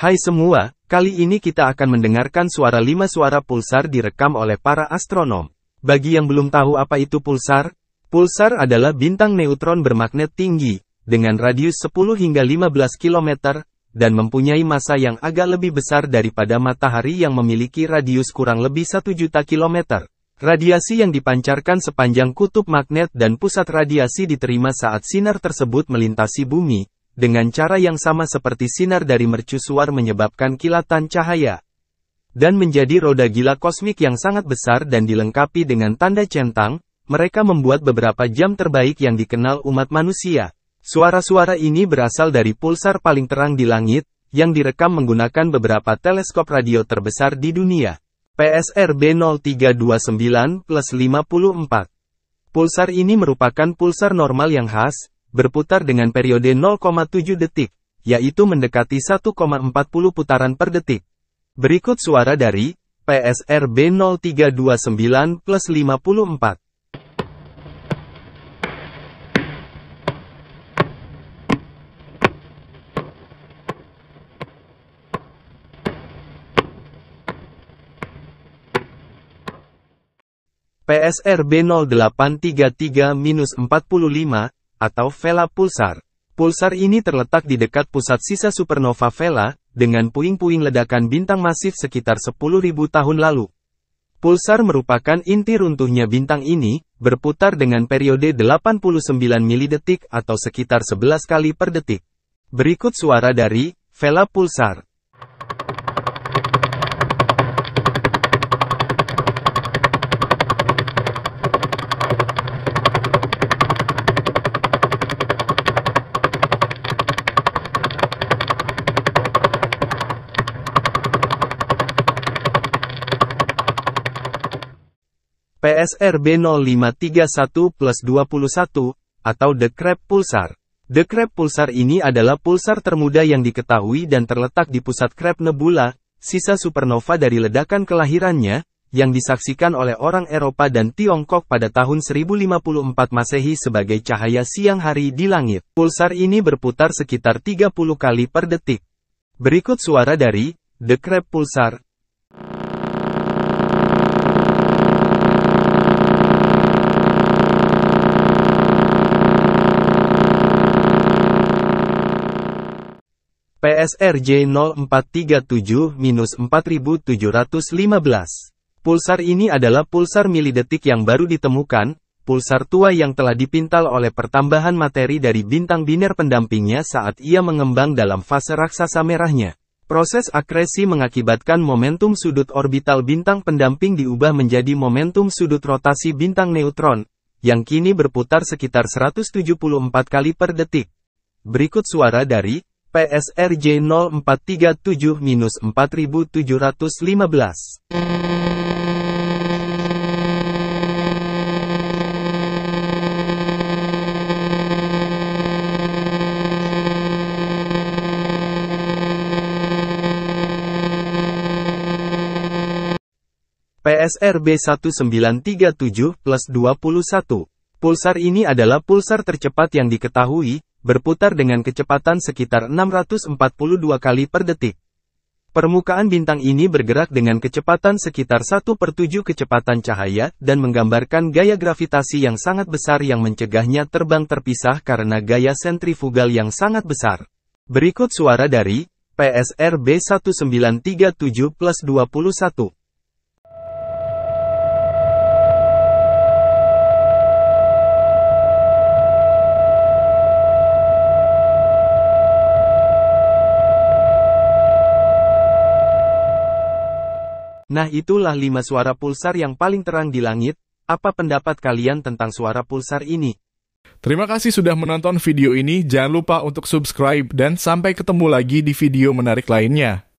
Hai semua, kali ini kita akan mendengarkan suara lima suara pulsar direkam oleh para astronom. Bagi yang belum tahu apa itu pulsar, pulsar adalah bintang neutron bermagnet tinggi, dengan radius 10 hingga 15 km, dan mempunyai massa yang agak lebih besar daripada matahari yang memiliki radius kurang lebih 1 juta km. Radiasi yang dipancarkan sepanjang kutub magnet dan pusat radiasi diterima saat sinar tersebut melintasi bumi, dengan cara yang sama seperti sinar dari mercusuar menyebabkan kilatan cahaya. Dan menjadi roda gila kosmik yang sangat besar dan dilengkapi dengan tanda centang, mereka membuat beberapa jam terbaik yang dikenal umat manusia. Suara-suara ini berasal dari pulsar paling terang di langit, yang direkam menggunakan beberapa teleskop radio terbesar di dunia. PSR 0329 54. Pulsar ini merupakan pulsar normal yang khas, berputar dengan periode 0,7 detik, yaitu mendekati 1,40 putaran per detik. Berikut suara dari PSRB 0329 plus 54. PSRB 0833-45 atau Vela Pulsar. Pulsar ini terletak di dekat pusat sisa supernova Vela, dengan puing-puing ledakan bintang masif sekitar 10.000 tahun lalu. Pulsar merupakan inti runtuhnya bintang ini, berputar dengan periode 89 mili atau sekitar 11 kali per detik. Berikut suara dari Vela Pulsar. PSRB 0531 plus 21, atau dekrep pulsar. Crab pulsar ini adalah pulsar termuda yang diketahui dan terletak di pusat krep nebula, sisa supernova dari ledakan kelahirannya, yang disaksikan oleh orang Eropa dan Tiongkok pada tahun 1054 Masehi sebagai cahaya siang hari di langit. Pulsar ini berputar sekitar 30 kali per detik. Berikut suara dari The Crab Pulsar PSRJ 0437-4715. Pulsar ini adalah pulsar milidetik yang baru ditemukan, pulsar tua yang telah dipintal oleh pertambahan materi dari bintang biner pendampingnya saat ia mengembang dalam fase raksasa merahnya. Proses akresi mengakibatkan momentum sudut orbital bintang pendamping diubah menjadi momentum sudut rotasi bintang neutron, yang kini berputar sekitar 174 kali per detik. Berikut suara dari PSRJ 0437-4715. PSRB 1937 plus 21. Pulsar ini adalah pulsar tercepat yang diketahui, berputar dengan kecepatan sekitar 642 kali per detik. Permukaan bintang ini bergerak dengan kecepatan sekitar 1 per 7 kecepatan cahaya, dan menggambarkan gaya gravitasi yang sangat besar yang mencegahnya terbang terpisah karena gaya sentrifugal yang sangat besar. Berikut suara dari PSRB 1937 plus 21. Nah itulah lima suara pulsar yang paling terang di langit, apa pendapat kalian tentang suara pulsar ini? Terima kasih sudah menonton video ini, jangan lupa untuk subscribe dan sampai ketemu lagi di video menarik lainnya.